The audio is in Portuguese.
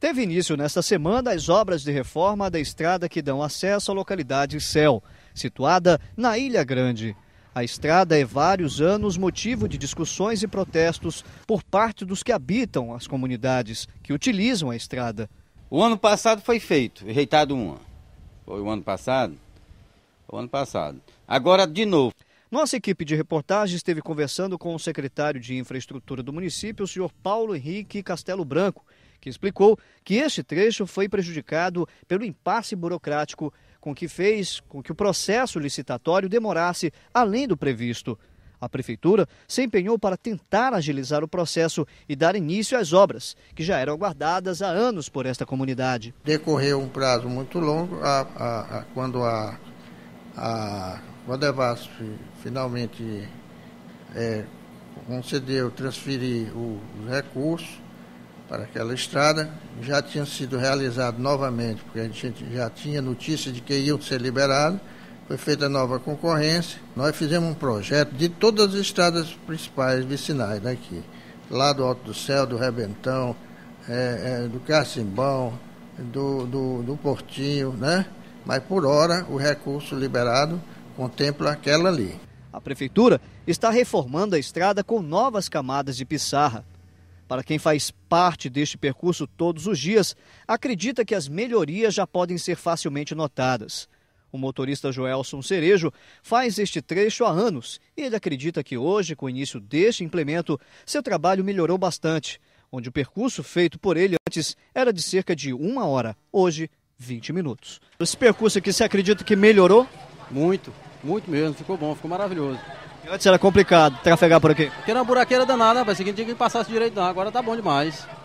Teve início nesta semana as obras de reforma da estrada que dão acesso à localidade Céu, situada na Ilha Grande. A estrada é vários anos motivo de discussões e protestos por parte dos que habitam as comunidades que utilizam a estrada. O ano passado foi feito, reitado uma. Foi o ano passado? O ano passado. Agora de novo. Nossa equipe de reportagem esteve conversando com o secretário de Infraestrutura do município, o senhor Paulo Henrique Castelo Branco, que explicou que este trecho foi prejudicado pelo impasse burocrático com que fez com que o processo licitatório demorasse além do previsto. A prefeitura se empenhou para tentar agilizar o processo e dar início às obras, que já eram aguardadas há anos por esta comunidade. Decorreu um prazo muito longo a, a, a, quando a, a finalmente é, concedeu transferir os recursos para aquela estrada. Já tinha sido realizado novamente, porque a gente já tinha notícia de que iam ser liberados. Foi feita nova concorrência. Nós fizemos um projeto de todas as estradas principais vicinais daqui. Lá do Alto do Céu, do Rebentão, é, é, do Cacimbão, do, do, do Portinho, né? Mas por hora o recurso liberado contempla aquela ali. A prefeitura está reformando a estrada com novas camadas de pissarra. Para quem faz parte deste percurso todos os dias, acredita que as melhorias já podem ser facilmente notadas. O motorista Joelson Cerejo faz este trecho há anos e ele acredita que hoje, com o início deste implemento, seu trabalho melhorou bastante, onde o percurso feito por ele antes era de cerca de uma hora, hoje 20 minutos. Esse percurso aqui, você acredita que melhorou? Muito, muito mesmo, ficou bom, ficou maravilhoso. Antes era complicado trafegar por aqui. Porque era uma buraqueira danada, rapaz. Seguinte tinha que passar direito não. Agora tá bom demais.